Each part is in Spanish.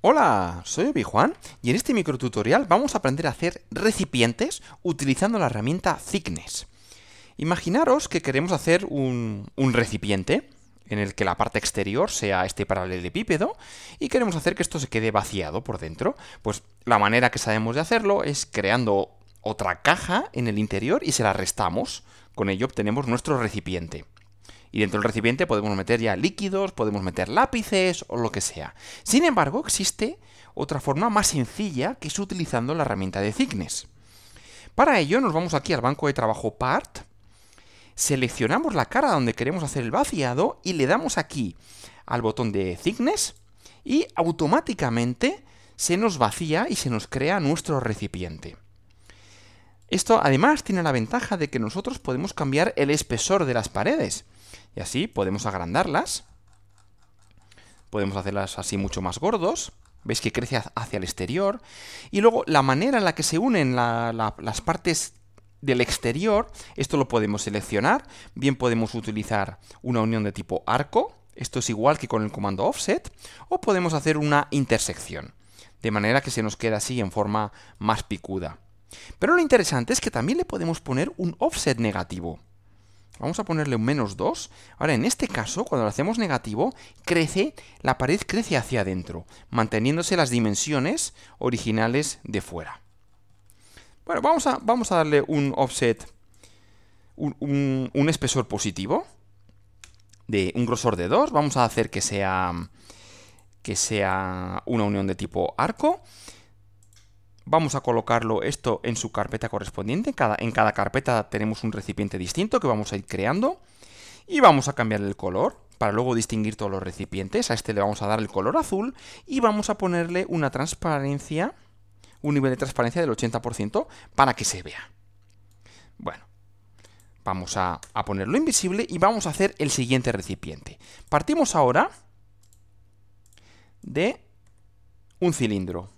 Hola, soy Obi-Juan y en este microtutorial vamos a aprender a hacer recipientes utilizando la herramienta Thickness. Imaginaros que queremos hacer un, un, recipiente en el que la parte exterior sea este paralelepípedo y queremos hacer que esto se quede vaciado por dentro. Pues la manera que sabemos de hacerlo es creando otra caja en el interior y se la restamos. Con ello obtenemos nuestro recipiente y dentro del recipiente podemos meter ya líquidos, podemos meter lápices o lo que sea. Sin embargo, existe otra forma más sencilla que es utilizando la herramienta de Thickness. Para ello nos vamos aquí al banco de trabajo Part, seleccionamos la cara donde queremos hacer el vaciado y le damos aquí al botón de Thickness y automáticamente se nos vacía y se nos crea nuestro recipiente. Esto además tiene la ventaja de que nosotros podemos cambiar el espesor de las paredes. Y así podemos agrandarlas. Podemos hacerlas así mucho más gordos. ¿Veis que crece hacia el exterior? Y luego la manera en la que se unen las partes del exterior, esto lo podemos seleccionar. Bien podemos utilizar una unión de tipo arco. Esto es igual que con el comando offset. O podemos hacer una intersección. De manera que se nos queda así en forma más picuda. Pero lo interesante es que también le podemos poner un offset negativo. Vamos a ponerle un menos 2. Ahora, en este caso, cuando lo hacemos negativo, crece, la pared crece hacia adentro, manteniéndose las dimensiones originales de fuera. Bueno, vamos a, vamos a darle un offset, un, espesor positivo, de un grosor de 2. Vamos a hacer que sea, que sea una unión de tipo arco. Vamos a colocarlo esto en su carpeta correspondiente. En cada, en cada carpeta tenemos un recipiente distinto que vamos a ir creando. Y vamos a cambiar el color para luego distinguir todos los recipientes. A este le vamos a dar el color azul y vamos a ponerle una transparencia, un nivel de transparencia del 80% para que se vea. Bueno, vamos a, ponerlo invisible y vamos a hacer el siguiente recipiente. Partimos ahora de un cilindro.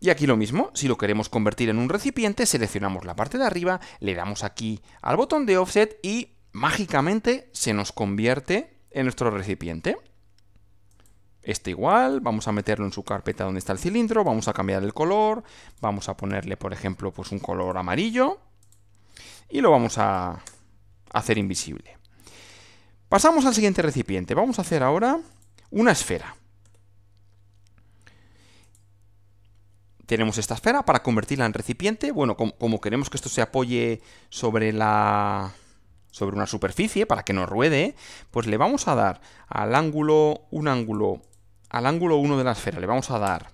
Y aquí lo mismo, si lo queremos convertir en un recipiente, seleccionamos la parte de arriba, le damos aquí al botón de offset y mágicamente se nos convierte en nuestro recipiente. Este igual, vamos a meterlo en su carpeta donde está el cilindro, vamos a cambiar el color, vamos a ponerle por ejemplo pues un color amarillo y lo vamos a hacer invisible. Pasamos al siguiente recipiente, vamos a hacer ahora una esfera. tenemos esta esfera para convertirla en recipiente. Bueno, como, queremos que esto se apoye sobre la sobre una superficie para que no ruede, pues le vamos a dar al ángulo un ángulo al ángulo 1 de la esfera le vamos a dar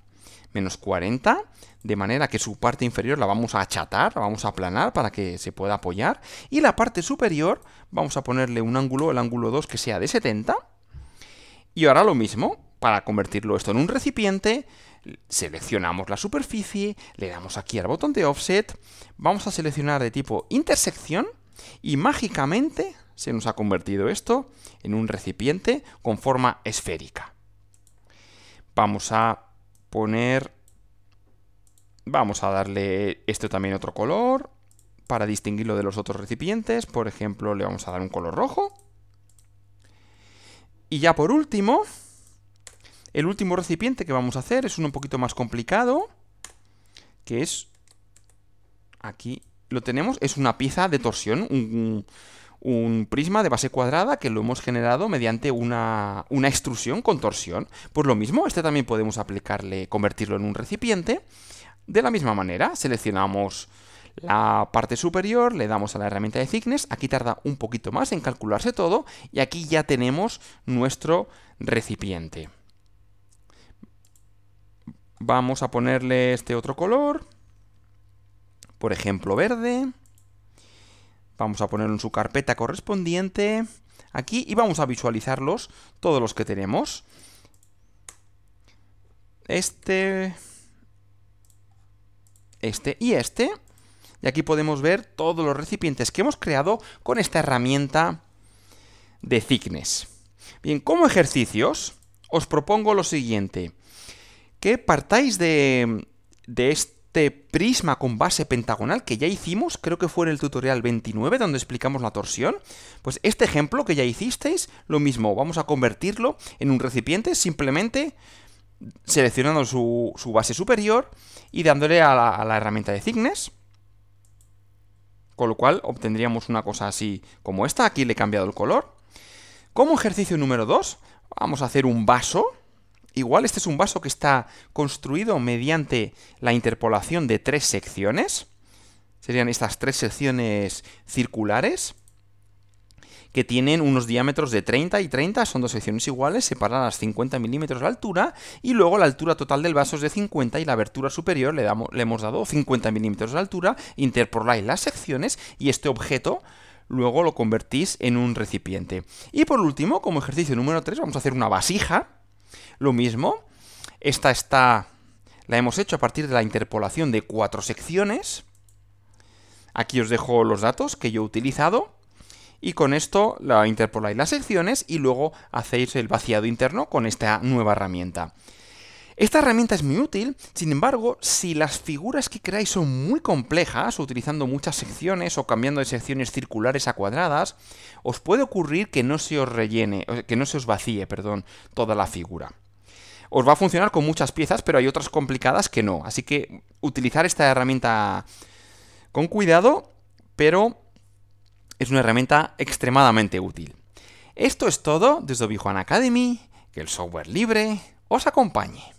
menos 40, de manera que su parte inferior la vamos a achatar, la vamos a aplanar para que se pueda apoyar, y la parte superior vamos a ponerle un ángulo, el ángulo 2, que sea de 70, y ahora lo mismo, para convertirlo esto en un recipiente, seleccionamos la superficie, le damos aquí al botón de offset, vamos a seleccionar de tipo intersección y mágicamente se nos ha convertido esto en un recipiente con forma esférica. Vamos a poner... Vamos a darle esto también otro color para distinguirlo de los otros recipientes. Por ejemplo, le vamos a dar un color rojo. Y ya por último, el último recipiente que vamos a hacer es uno un poquito más complicado, que es... Aquí lo tenemos, es una pieza de torsión, un, prisma de base cuadrada que lo hemos generado mediante una, una, extrusión con torsión. Pues lo mismo, este también podemos aplicarle, convertirlo en un recipiente. De la misma manera, seleccionamos la parte superior, le damos a la herramienta de thickness, aquí tarda un poquito más en calcularse todo y aquí ya tenemos nuestro recipiente. Vamos a ponerle este otro color. Por ejemplo, verde. Vamos a ponerlo en su carpeta correspondiente. Aquí y vamos a visualizarlos, todos los que tenemos. Este... Este y este. Y aquí podemos ver todos los recipientes que hemos creado con esta herramienta de Thickness. Bien, como ejercicios, os propongo lo siguiente que partáis de, este prisma con base pentagonal que ya hicimos, creo que fue en el tutorial 29 donde explicamos la torsión, pues este ejemplo que ya hicisteis, lo mismo, vamos a convertirlo en un recipiente simplemente seleccionando su, base superior y dándole a la, herramienta de cignes, con lo cual obtendríamos una cosa así como esta, aquí le he cambiado el color. Como ejercicio número 2, vamos a hacer un vaso, Igual este es un vaso que está construido mediante la interpolación de tres secciones. Serían estas tres secciones circulares que tienen unos diámetros de 30 y 30, son dos secciones iguales, separadas 50 milímetros de altura, y luego la altura total del vaso es de 50 y la abertura superior le, hemos dado 50 milímetros de altura, interpoláis las secciones y este objeto luego lo convertís en un recipiente. Y por último, como ejercicio número 3, vamos a hacer una vasija, lo mismo, esta está, la hemos hecho a partir de la interpolación de cuatro secciones. Aquí os dejo los datos que yo he utilizado. Y con esto la interpoláis las secciones y luego hacéis el vaciado interno con esta nueva herramienta. Esta herramienta es muy útil, sin embargo, si las figuras que creáis son muy complejas, utilizando muchas secciones o cambiando de secciones circulares a cuadradas, os puede ocurrir que no se os rellene, que no se os vacíe, perdón, toda la figura. Os va a funcionar con muchas piezas, pero hay otras complicadas que no, así que utilizar esta herramienta con cuidado, pero es una herramienta extremadamente útil. Esto es todo desde Obi Academy, que el software libre os acompañe.